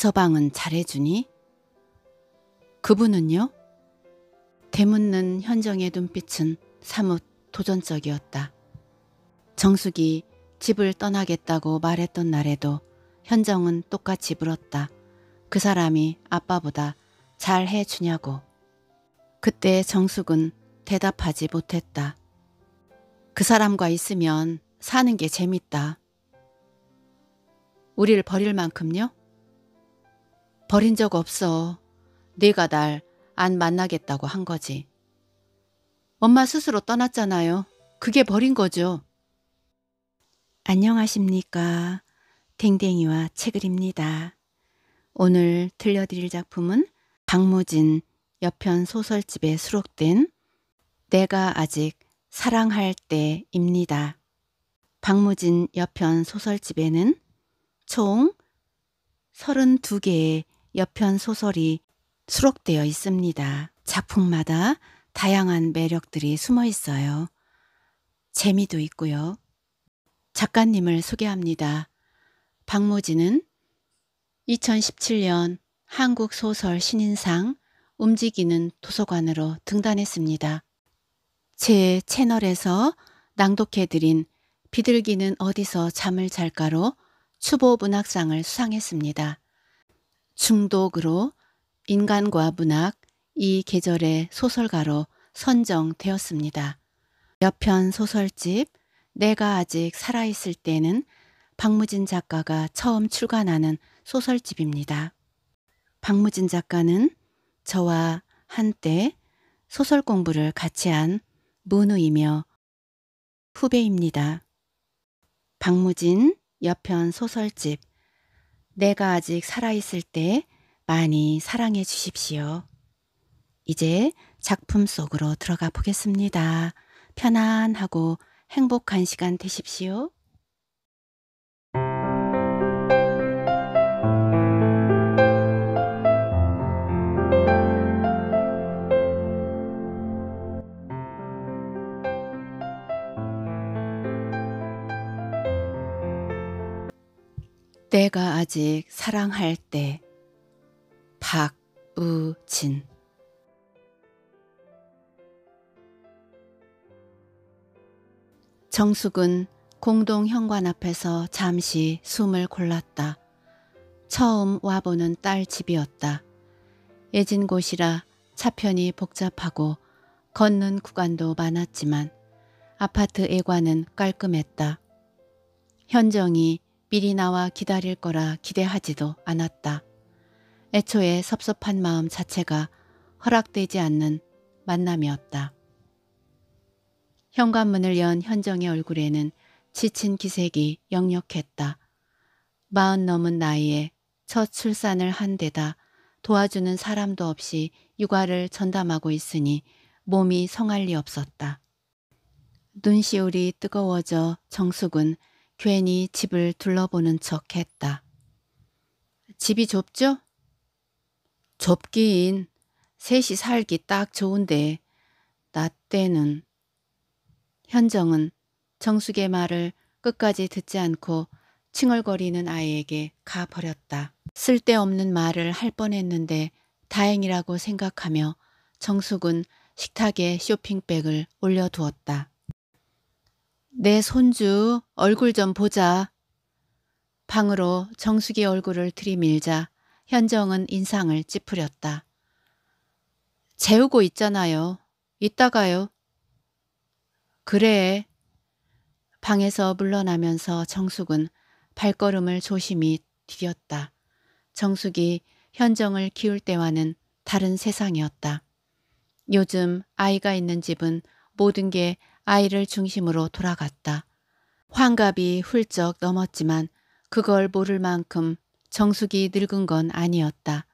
이서방은 잘해주니? 그분은요? 대묻는 현정의 눈빛은 사뭇 도전적이었다. 정숙이 집을 떠나겠다고 말했던 날에도 현정은 똑같이 물었다. 그 사람이 아빠보다 잘 해주냐고. 그때 정숙은 대답하지 못했다. 그 사람과 있으면 사는 게 재밌다. 우리를 버릴 만큼요? 버린 적 없어. 네가 날 안 만나겠다고 한 거지. 엄마 스스로 떠났잖아요. 그게 버린 거죠. 안녕하십니까. 댕댕이와 책을입니다. 오늘 들려드릴 작품은 박무진 여편 소설집에 수록된 내가 아직 사랑할 때입니다. 박무진 여편 소설집에는 총 32개의 여편 소설이 수록되어 있습니다. 작품마다 다양한 매력들이 숨어 있어요. 재미도 있고요. 작가님을 소개합니다. 박모진은 2017년 한국소설 신인상 움직이는 도서관으로 등단했습니다. 제 채널에서 낭독해드린 비둘기는 어디서 잠을 잘까로 추보 문학상을 수상했습니다. 중독으로 인간과 문학 이 계절의 소설가로 선정되었습니다. 여편 소설집 내가 아직 살아있을 때는 박무진 작가가 처음 출간하는 소설집입니다. 박무진 작가는 저와 한때 소설 공부를 같이 한 문우이며 후배입니다. 박무진 여편 소설집 내가 아직 살아있을 때 많이 사랑해 주십시오. 이제 작품 속으로 들어가 보겠습니다. 편안하고 행복한 시간 되십시오. 내가 아직 사랑할 때 박우진 정숙은 공동 현관 앞에서 잠시 숨을 골랐다. 처음 와보는 딸 집이었다. 예진 곳이라 차편이 복잡하고 걷는 구간도 많았지만 아파트 애관은 깔끔했다. 현정이 미리 나와 기다릴 거라 기대하지도 않았다. 애초에 섭섭한 마음 자체가 허락되지 않는 만남이었다. 현관문을 연 현정의 얼굴에는 지친 기색이 역력했다. 마흔 넘은 나이에 첫 출산을 한 데다 도와주는 사람도 없이 육아를 전담하고 있으니 몸이 성할 리 없었다. 눈시울이 뜨거워져 정숙은 괜히 집을 둘러보는 척 했다. 집이 좁죠? 좁긴 셋이 살기 딱 좋은데 나 때는 현정은 정숙의 말을 끝까지 듣지 않고 칭얼거리는 아이에게 가버렸다. 쓸데없는 말을 할 뻔했는데 다행이라고 생각하며 정숙은 식탁에 쇼핑백을 올려두었다. 내 손주 얼굴 좀 보자. 방으로 정숙이 얼굴을 들이밀자 현정은 인상을 찌푸렸다. 재우고 있잖아요. 이따가요. 그래. 방에서 물러나면서 정숙은 발걸음을 조심히 디뎠다. 정숙이 현정을 키울 때와는 다른 세상이었다. 요즘 아이가 있는 집은 모든 게 아이를 중심으로 돌아갔다. 환갑이 훌쩍 넘었지만 그걸 모를 만큼 정숙이 늙은 건 아니었다.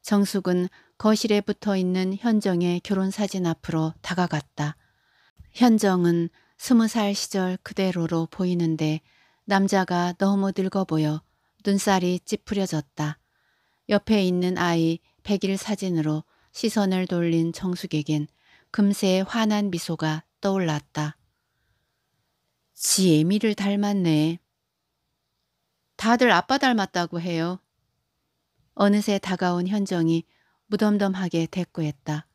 정숙은 거실에 붙어 있는 현정의 결혼 사진 앞으로 다가갔다. 현정은 스무 살 시절 그대로로 보이는데 남자가 너무 늙어 보여 눈살이 찌푸려졌다. 옆에 있는 아이 백일 사진으로 시선을 돌린 정숙에겐 금세 환한 미소가 떠올랐다. 지 애미를 닮았네. 다들 아빠 닮았다고 해요. 어느새 다가온 현정이 무덤덤하게 대꾸했다.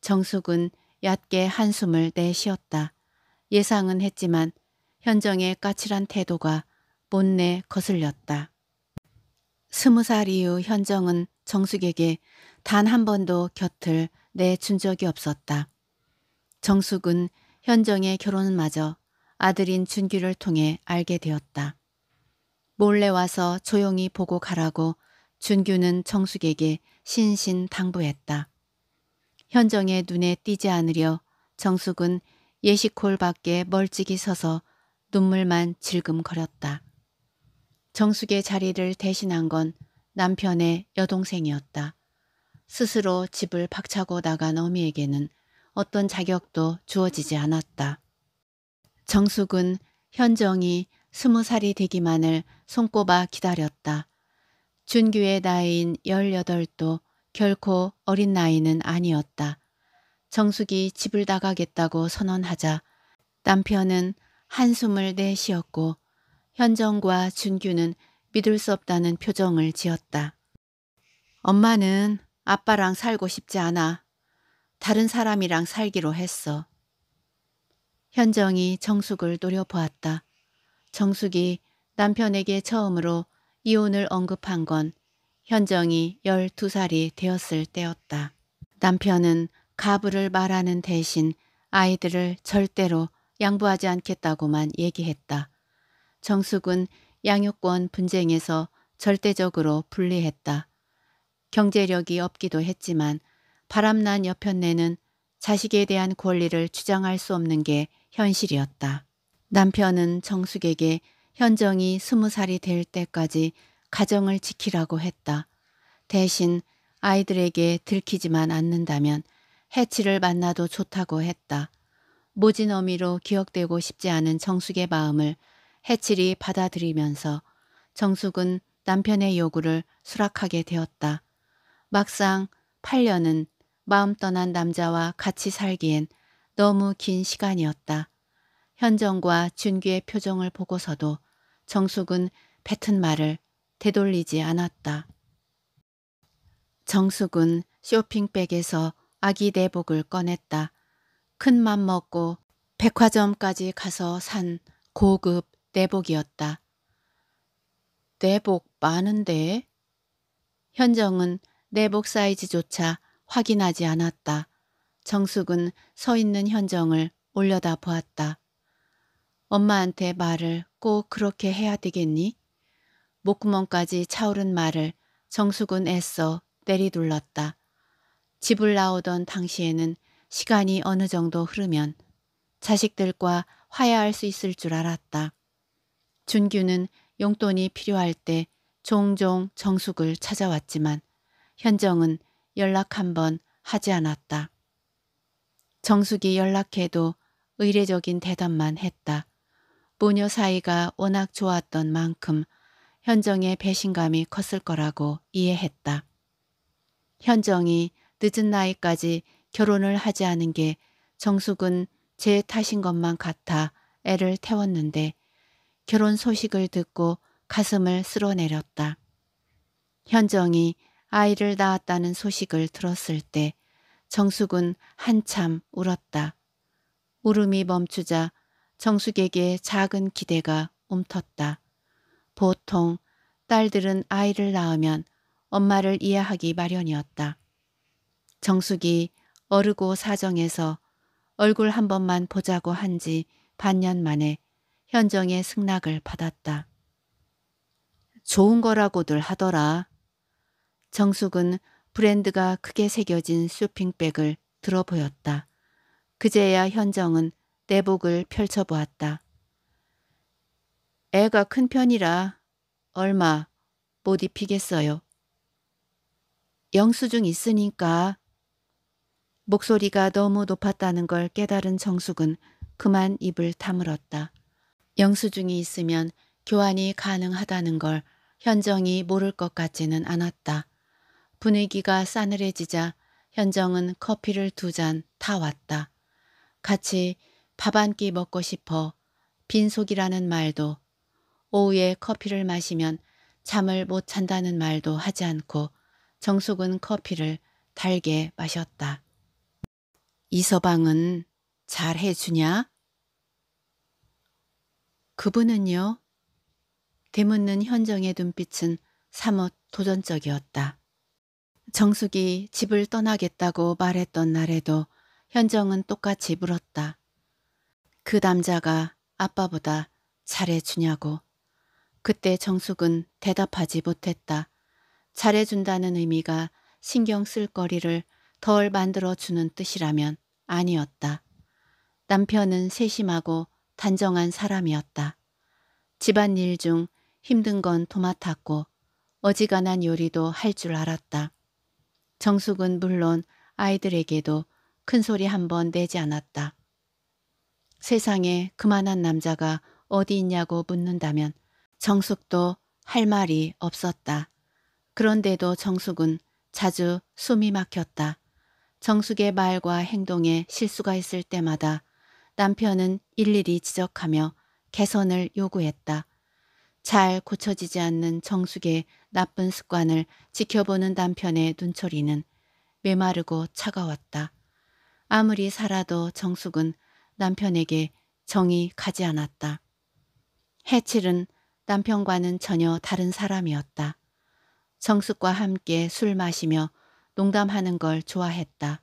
정숙은 얕게 한숨을 내쉬었다. 예상은 했지만 현정의 까칠한 태도가 못내 거슬렸다. 스무 살 이후 현정은 정숙에게 단 한 번도 곁을 내준 적이 없었다. 정숙은 현정의 결혼은마저 아들인 준규를 통해 알게 되었다. 몰래 와서 조용히 보고 가라고 준규는 정숙에게 신신 당부했다. 현정의 눈에 띄지 않으려 정숙은 예식홀 밖에 멀찍이 서서 눈물만 질금거렸다. 정숙의 자리를 대신한 건 남편의 여동생이었다. 스스로 집을 박차고 나간 어미에게는 어떤 자격도 주어지지 않았다. 정숙은 현정이 스무 살이 되기만을 손꼽아 기다렸다. 준규의 나이인 18도 결코 어린 나이는 아니었다. 정숙이 집을 나가겠다고 선언하자 남편은 한숨을 내쉬었고 현정과 준규는 믿을 수 없다는 표정을 지었다. 엄마는 아빠랑 살고 싶지 않아. 다른 사람이랑 살기로 했어. 현정이 정숙을 노려보았다. 정숙이 남편에게 처음으로 이혼을 언급한 건 현정이 12살이 되었을 때였다. 남편은 가부를 말하는 대신 아이들을 절대로 양보하지 않겠다고만 얘기했다. 정숙은 양육권 분쟁에서 절대적으로 불리했다. 경제력이 없기도 했지만 바람난 여편네는 자식에 대한 권리를 주장할 수 없는 게 현실이었다. 남편은 정숙에게 현정이 스무 살이 될 때까지 가정을 지키라고 했다. 대신 아이들에게 들키지만 않는다면 해치를 만나도 좋다고 했다. 모진 어미로 기억되고 싶지 않은 정숙의 마음을 해칠이 받아들이면서 정숙은 남편의 요구를 수락하게 되었다. 막상 8년은 마음 떠난 남자와 같이 살기엔 너무 긴 시간이었다. 현정과 준규의 표정을 보고서도 정숙은 뱉은 말을 되돌리지 않았다. 정숙은 쇼핑백에서 아기 내복을 꺼냈다. 큰 맘 먹고 백화점까지 가서 산 고급 내복이었다. 내복 많은데? 현정은 내복 사이즈조차 확인하지 않았다. 정숙은 서 있는 현정을 올려다 보았다. 엄마한테 말을 꼭 그렇게 해야 되겠니? 목구멍까지 차오른 말을 정숙은 애써 때리둘렀다. 집을 나오던 당시에는 시간이 어느 정도 흐르면 자식들과 화해할 수 있을 줄 알았다. 준규는 용돈이 필요할 때 종종 정숙을 찾아왔지만 현정은 연락 한 번 하지 않았다. 정숙이 연락해도 의례적인 대답만 했다. 모녀 사이가 워낙 좋았던 만큼 현정의 배신감이 컸을 거라고 이해했다. 현정이 늦은 나이까지 결혼을 하지 않은 게 정숙은 제 탓인 것만 같아 애를 태웠는데 결혼 소식을 듣고 가슴을 쓸어내렸다. 현정이 아이를 낳았다는 소식을 들었을 때 정숙은 한참 울었다. 울음이 멈추자 정숙에게 작은 기대가 움텄다. 보통 딸들은 아이를 낳으면 엄마를 이해하기 마련이었다. 정숙이 어르고 사정에서 얼굴 한 번만 보자고 한 지 반년 만에 현정의 승낙을 받았다. 좋은 거라고들 하더라. 정숙은 브랜드가 크게 새겨진 쇼핑백을 들어 보였다. 그제야 현정은 내복을 펼쳐보았다. 애가 큰 편이라 얼마 못 입히겠어요. 영수증 있으니까 목소리가 너무 높았다는 걸 깨달은 정숙은 그만 입을 다물었다. 영수증이 있으면 교환이 가능하다는 걸 현정이 모를 것 같지는 않았다. 분위기가 싸늘해지자 현정은 커피를 두 잔 타왔다. 같이 밥 한 끼 먹고 싶어 빈속이라는 말도 오후에 커피를 마시면 잠을 못 잔다는 말도 하지 않고 정숙은 커피를 달게 마셨다. 이서방은 잘 해주냐? 그분은요? 대묻는 현정의 눈빛은 사뭇 도전적이었다. 정숙이 집을 떠나겠다고 말했던 날에도 현정은 똑같이 물었다. 그 남자가 아빠보다 잘해주냐고. 그때 정숙은 대답하지 못했다. 잘해준다는 의미가 신경 쓸 거리를 덜 만들어주는 뜻이라면 아니었다. 남편은 세심하고 단정한 사람이었다. 집안일 중 힘든 건 도맡았고 어지간한 요리도 할 줄 알았다. 정숙은 물론 아이들에게도 큰 소리 한 번 내지 않았다. 세상에 그만한 남자가 어디 있냐고 묻는다면 정숙도 할 말이 없었다. 그런데도 정숙은 자주 숨이 막혔다. 정숙의 말과 행동에 실수가 있을 때마다 남편은 일일이 지적하며 개선을 요구했다. 잘 고쳐지지 않는 정숙의 나쁜 습관을 지켜보는 남편의 눈초리는 메마르고 차가웠다. 아무리 살아도 정숙은 남편에게 정이 가지 않았다. 해칠은 남편과는 전혀 다른 사람이었다. 정숙과 함께 술 마시며 농담하는 걸 좋아했다.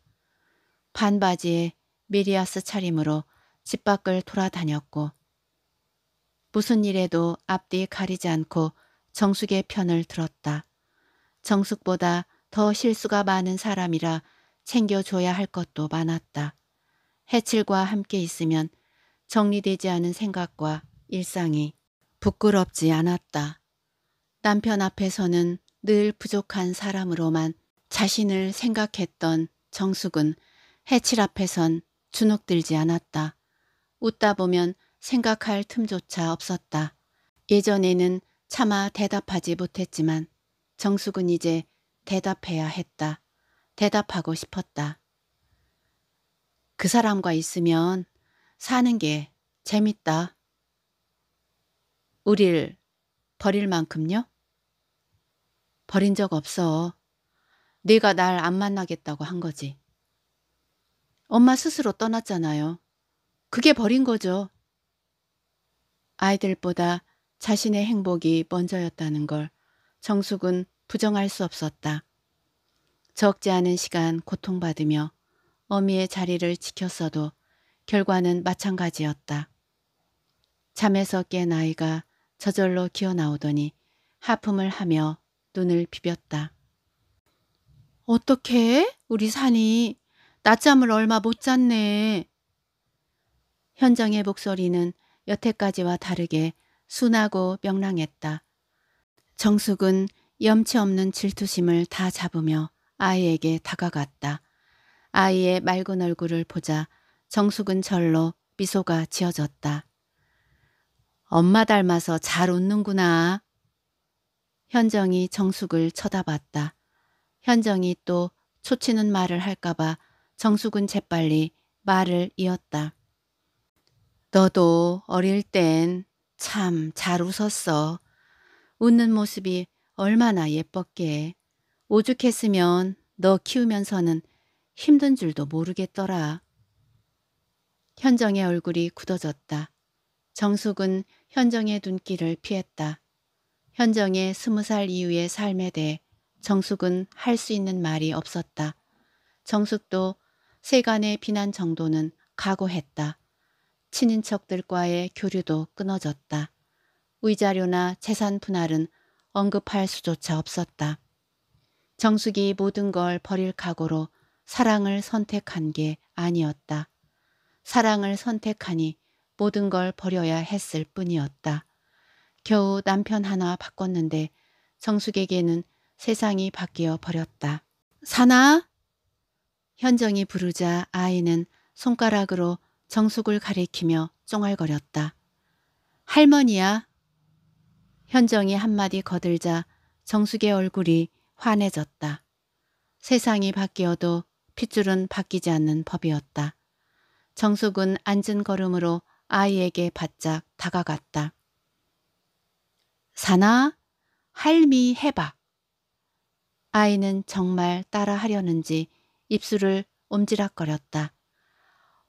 반바지에 미리아스 차림으로 집 밖을 돌아다녔고 무슨 일에도 앞뒤 가리지 않고 정숙의 편을 들었다. 정숙보다 더 실수가 많은 사람이라 챙겨줘야 할 것도 많았다. 해칠과 함께 있으면 정리되지 않은 생각과 일상이 부끄럽지 않았다. 남편 앞에서는 늘 부족한 사람으로만 자신을 생각했던 정숙은 해칠 앞에선 주눅들지 않았다. 웃다 보면 생각할 틈조차 없었다. 예전에는 차마 대답하지 못했지만 정숙은 이제 대답해야 했다. 대답하고 싶었다. 그 사람과 있으면 사는 게 재밌다. 우릴 버릴 만큼요? 버린 적 없어. 네가 날 안 만나겠다고 한 거지. 엄마 스스로 떠났잖아요. 그게 버린 거죠. 아이들보다 자신의 행복이 먼저였다는 걸 정숙은 부정할 수 없었다. 적지 않은 시간 고통받으며 어미의 자리를 지켰어도 결과는 마찬가지였다. 잠에서 깬 아이가 저절로 기어나오더니 하품을 하며 눈을 비볐다. 어떻게 우리 산이 낮잠을 얼마 못 잤네. 현정의 목소리는 여태까지와 다르게 순하고 명랑했다. 정숙은 염치 없는 질투심을 다 잡으며 아이에게 다가갔다. 아이의 맑은 얼굴을 보자 정숙은 절로 미소가 지어졌다. 엄마 닮아서 잘 웃는구나. 현정이 정숙을 쳐다봤다. 현정이 또 초치는 말을 할까봐 정숙은 재빨리 말을 이었다. 너도 어릴 땐 참 잘 웃었어. 웃는 모습이 얼마나 예뻤게. 오죽했으면 너 키우면서는 힘든 줄도 모르겠더라. 현정의 얼굴이 굳어졌다. 정숙은 현정의 눈길을 피했다. 현정의 스무 살 이후의 삶에 대해 정숙은 할 수 있는 말이 없었다. 정숙도 세간의 비난 정도는 각오했다. 친인척들과의 교류도 끊어졌다. 의자료나 재산 분할은 언급할 수조차 없었다. 정숙이 모든 걸 버릴 각오로 사랑을 선택한 게 아니었다. 사랑을 선택하니 모든 걸 버려야 했을 뿐이었다. 겨우 남편 하나 바꿨는데 정숙에게는 세상이 바뀌어 버렸다. 사나? 현정이 부르자 아이는 손가락으로 정숙을 가리키며 쫑알거렸다. 할머니야. 현정이 한마디 거들자 정숙의 얼굴이 환해졌다. 세상이 바뀌어도 핏줄은 바뀌지 않는 법이었다. 정숙은 앉은 걸음으로 아이에게 바짝 다가갔다. 사나 할미 해봐. 아이는 정말 따라하려는지 입술을 옴지락거렸다.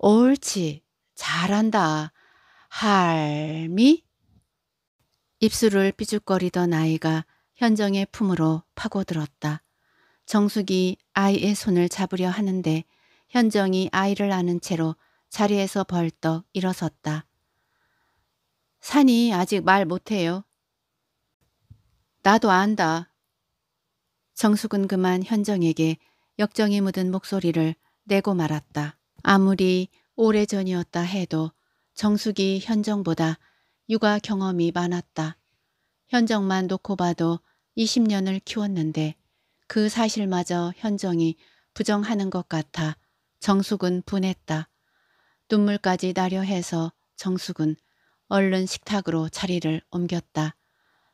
옳지. 잘한다. 할미? 입술을 삐죽거리던 아이가 현정의 품으로 파고들었다. 정숙이 아이의 손을 잡으려 하는데 현정이 아이를 안은 채로 자리에서 벌떡 일어섰다. 산이 아직 말 못해요. 나도 안다. 정숙은 그만 현정에게 역정이 묻은 목소리를 내고 말았다. 아무리 오래전이었다 해도 정숙이 현정보다 육아 경험이 많았다. 현정만 놓고 봐도 20년을 키웠는데 그 사실마저 현정이 부정하는 것 같아 정숙은 분했다. 눈물까지 나려 해서 정숙은 얼른 식탁으로 자리를 옮겼다.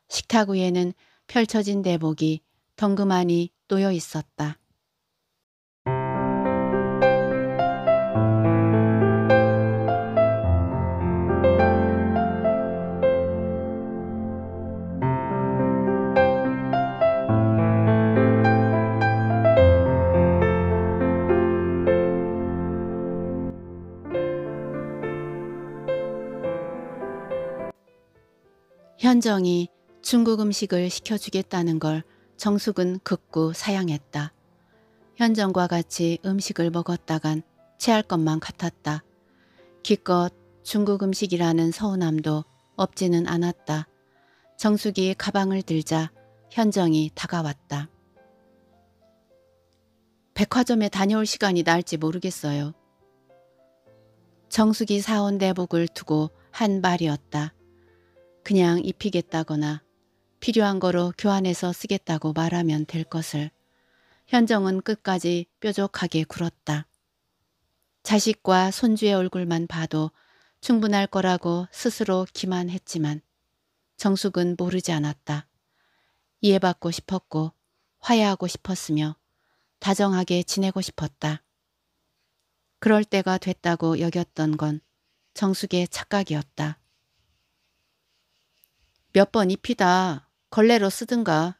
식탁 위에는 펼쳐진 대복이 덩그마니 놓여 있었다. 한정이 중국 음식을 시켜주겠다는 걸 정숙은 극구 사양했다. 현정과 같이 음식을 먹었다간 체할 것만 같았다. 기껏 중국 음식이라는 서운함도 없지는 않았다. 정숙이 가방을 들자 현정이 다가왔다. 백화점에 다녀올 시간이 날지 모르겠어요. 정숙이 사온 내복을 두고 한 말이었다. 그냥 입히겠다거나 필요한 거로 교환해서 쓰겠다고 말하면 될 것을 현정은 끝까지 뾰족하게 굴었다. 자식과 손주의 얼굴만 봐도 충분할 거라고 스스로 기만했지만 정숙은 모르지 않았다. 이해받고 싶었고 화해하고 싶었으며 다정하게 지내고 싶었다. 그럴 때가 됐다고 여겼던 건 정숙의 착각이었다. 몇번 입히다 걸레로 쓰든가.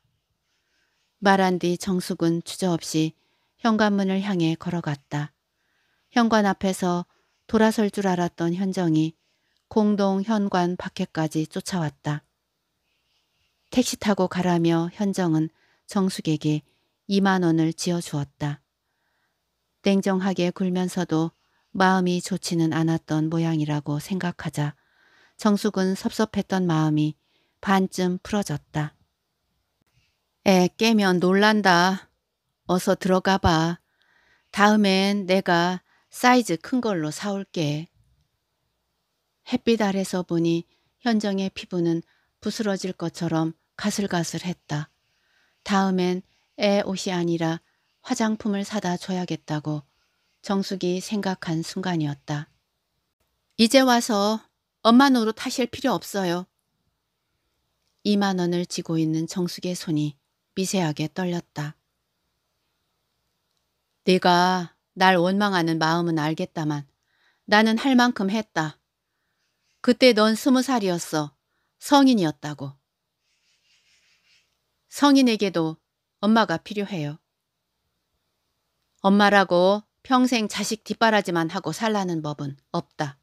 말한 뒤 정숙은 주저없이 현관문을 향해 걸어갔다. 현관 앞에서 돌아설 줄 알았던 현정이 공동 현관 밖에까지 쫓아왔다. 택시 타고 가라며 현정은 정숙에게 2만 원을 지어주었다. 냉정하게 굴면서도 마음이 좋지는 않았던 모양이라고 생각하자 정숙은 섭섭했던 마음이 반쯤 풀어졌다. 애 깨면 놀란다. 어서 들어가 봐. 다음엔 내가 사이즈 큰 걸로 사올게. 햇빛 아래서 보니 현정의 피부는 부스러질 것처럼 가슬가슬했다. 다음엔 애 옷이 아니라 화장품을 사다 줘야겠다고 정숙이 생각한 순간이었다. 이제 와서 엄마 노릇 하실 필요 없어요. 2만 원을 쥐고 있는 정숙의 손이 미세하게 떨렸다. 네가 날 원망하는 마음은 알겠다만 나는 할 만큼 했다. 그때 넌 스무 살이었어. 성인이었다고. 성인에게도 엄마가 필요해요. 엄마라고 평생 자식 뒷바라지만 하고 살라는 법은 없다.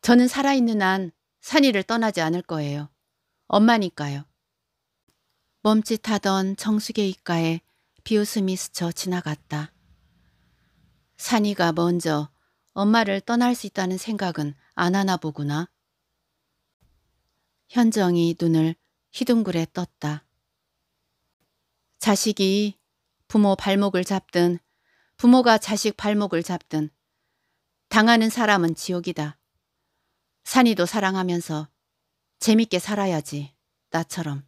저는 살아있는 한 산이를 떠나지 않을 거예요. 엄마니까요. 멈칫하던 정수의 입가에 비웃음이 스쳐 지나갔다. 산이가 먼저 엄마를 떠날 수 있다는 생각은 안 하나 보구나. 현정이 눈을 희둥그레 떴다. 자식이 부모 발목을 잡든 부모가 자식 발목을 잡든 당하는 사람은 지옥이다. 산이도 사랑하면서 재밌게 살아야지 나처럼.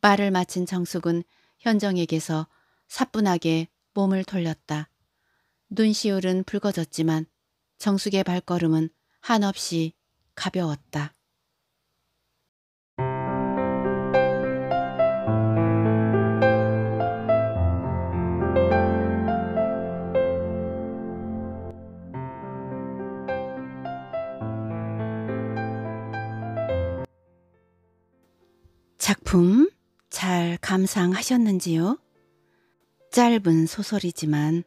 말을 마친 정숙은 현정에게서 사뿐하게 몸을 돌렸다. 눈시울은 붉어졌지만 정숙의 발걸음은 한없이 가벼웠다. 작품 잘 감상하셨는지요? 짧은 소설이지만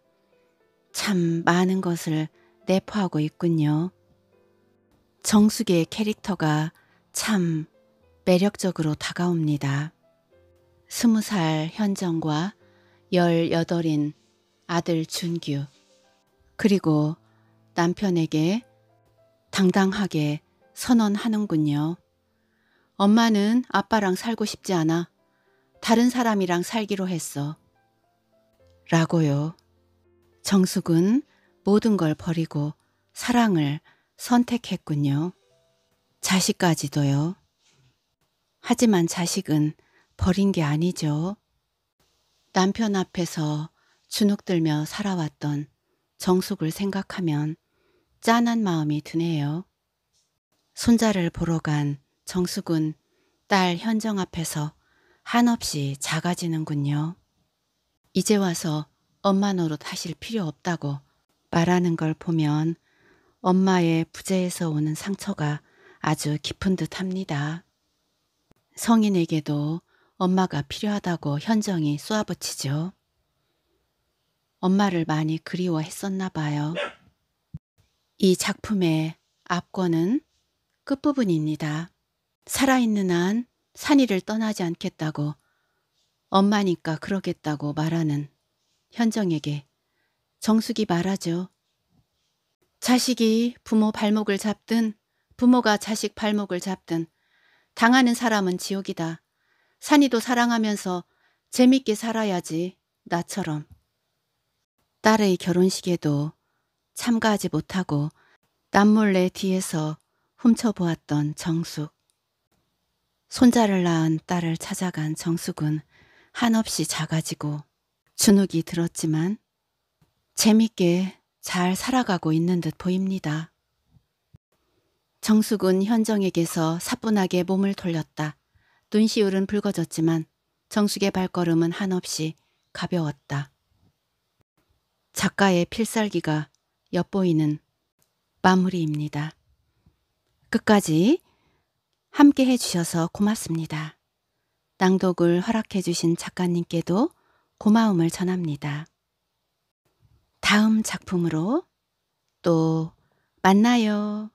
참 많은 것을 내포하고 있군요. 정숙의 캐릭터가 참 매력적으로 다가옵니다. 스무 살 현정과 열여덟인 아들 준규, 그리고 남편에게 당당하게 선언하는군요. 엄마는 아빠랑 살고 싶지 않아. 다른 사람이랑 살기로 했어. 라고요. 정숙은 모든 걸 버리고 사랑을 선택했군요. 자식까지도요. 하지만 자식은 버린 게 아니죠. 남편 앞에서 주눅들며 살아왔던 정숙을 생각하면 짠한 마음이 드네요. 손자를 보러 간 정숙은 딸 현정 앞에서 한없이 작아지는군요. 이제 와서 엄마 노릇 하실 필요 없다고 말하는 걸 보면 엄마의 부재에서 오는 상처가 아주 깊은 듯 합니다. 성인에게도 엄마가 필요하다고 현정이 쏘아붙이죠. 엄마를 많이 그리워했었나 봐요. 이 작품의 앞권은 끝부분입니다. 살아있는 한 산이를 떠나지 않겠다고 엄마니까 그러겠다고 말하는 현정에게 정숙이 말하죠. 자식이 부모 발목을 잡든 부모가 자식 발목을 잡든 당하는 사람은 지옥이다. 산이도 사랑하면서 재밌게 살아야지 나처럼. 딸의 결혼식에도 참가하지 못하고 남몰래 뒤에서 훔쳐보았던 정숙. 손자를 낳은 딸을 찾아간 정숙은 한없이 작아지고 주눅이 들었지만 재밌게 잘 살아가고 있는 듯 보입니다. 정숙은 현정에게서 사뿐하게 몸을 돌렸다. 눈시울은 붉어졌지만 정숙의 발걸음은 한없이 가벼웠다. 작가의 필살기가 엿보이는 마무리입니다. 끝까지 함께 해주셔서 고맙습니다. 낭독을 허락해주신 작가님께도 고마움을 전합니다. 다음 작품으로 또 만나요.